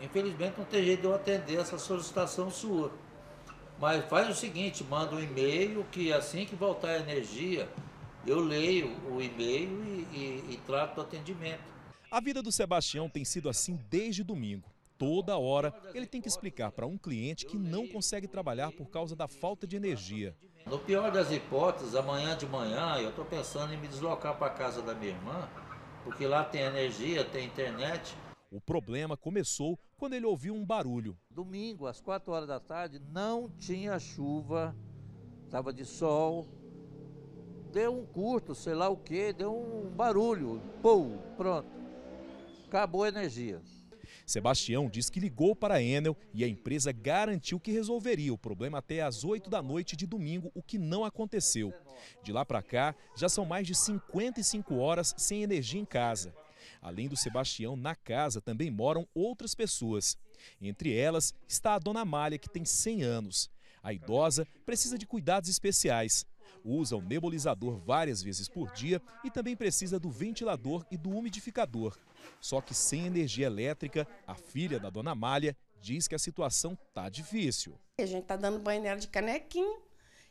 Infelizmente não tem jeito de eu atender essa solicitação sua. Mas faz o seguinte, manda um e-mail que assim que voltar a energia, eu leio o e-mail e, e, e trato do atendimento. A vida do Sebastião tem sido assim desde domingo. Toda hora ele tem que explicar para um cliente que não consegue trabalhar por causa da falta de energia. No pior das hipóteses, amanhã de manhã eu estou pensando em me deslocar para a casa da minha irmã, porque lá tem energia, tem internet o problema começou quando ele ouviu um barulho. Domingo, às 4 horas da tarde, não tinha chuva, estava de sol. Deu um curto, sei lá o que, deu um barulho. Pum, pronto. Acabou a energia. Sebastião diz que ligou para a Enel e a empresa garantiu que resolveria o problema até às 8 da noite de domingo, o que não aconteceu. De lá para cá, já são mais de 55 horas sem energia em casa. Além do Sebastião, na casa também moram outras pessoas. Entre elas está a dona Malha, que tem 100 anos. A idosa precisa de cuidados especiais. Usa o nebulizador várias vezes por dia e também precisa do ventilador e do umidificador. Só que sem energia elétrica, a filha da dona Malha diz que a situação tá difícil. A gente tá dando banho nela de canequinho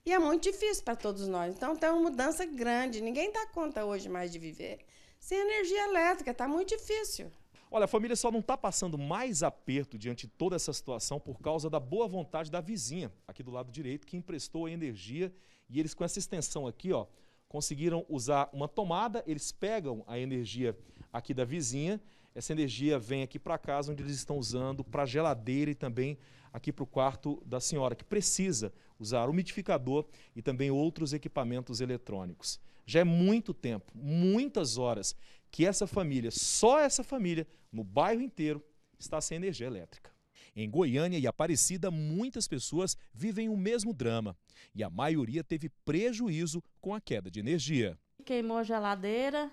e é muito difícil para todos nós. Então tem uma mudança grande, ninguém dá conta hoje mais de viver sem energia elétrica, está muito difícil. Olha, a família só não está passando mais aperto diante de toda essa situação por causa da boa vontade da vizinha, aqui do lado direito, que emprestou a energia e eles com essa extensão aqui, ó, conseguiram usar uma tomada, eles pegam a energia aqui da vizinha essa energia vem aqui para casa, onde eles estão usando para a geladeira e também aqui para o quarto da senhora, que precisa usar umidificador e também outros equipamentos eletrônicos. Já é muito tempo, muitas horas, que essa família, só essa família, no bairro inteiro, está sem energia elétrica. Em Goiânia e Aparecida, muitas pessoas vivem o mesmo drama. E a maioria teve prejuízo com a queda de energia. Queimou a geladeira,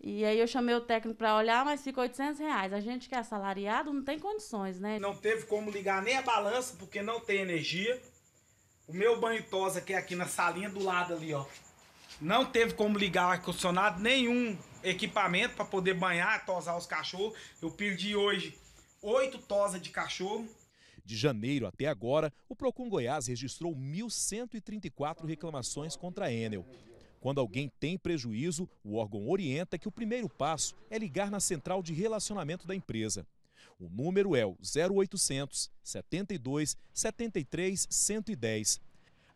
e aí eu chamei o técnico para olhar, mas ficou 800 reais. A gente que é assalariado não tem condições, né? Não teve como ligar nem a balança, porque não tem energia. O meu banho tosa, que é aqui na salinha do lado ali, ó. Não teve como ligar ar-condicionado, nenhum equipamento para poder banhar, tosar os cachorros. Eu perdi hoje oito tosas de cachorro. De janeiro até agora, o Procon Goiás registrou 1.134 reclamações contra a Enel. Quando alguém tem prejuízo, o órgão orienta que o primeiro passo é ligar na central de relacionamento da empresa. O número é o 0800 72 73 110.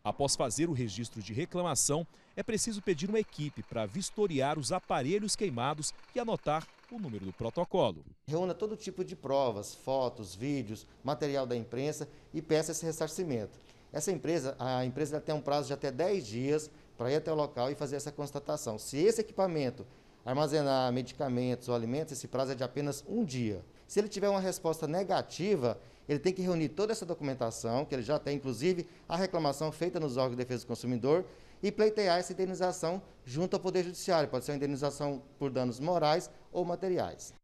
Após fazer o registro de reclamação, é preciso pedir uma equipe para vistoriar os aparelhos queimados e anotar o número do protocolo. Reúna todo tipo de provas, fotos, vídeos, material da imprensa e peça esse ressarcimento. Essa empresa, a empresa tem um prazo de até 10 dias para ir até o local e fazer essa constatação. Se esse equipamento armazenar medicamentos ou alimentos, esse prazo é de apenas um dia. Se ele tiver uma resposta negativa, ele tem que reunir toda essa documentação, que ele já tem, inclusive, a reclamação feita nos órgãos de defesa do consumidor, e pleitear essa indenização junto ao Poder Judiciário. Pode ser uma indenização por danos morais ou materiais.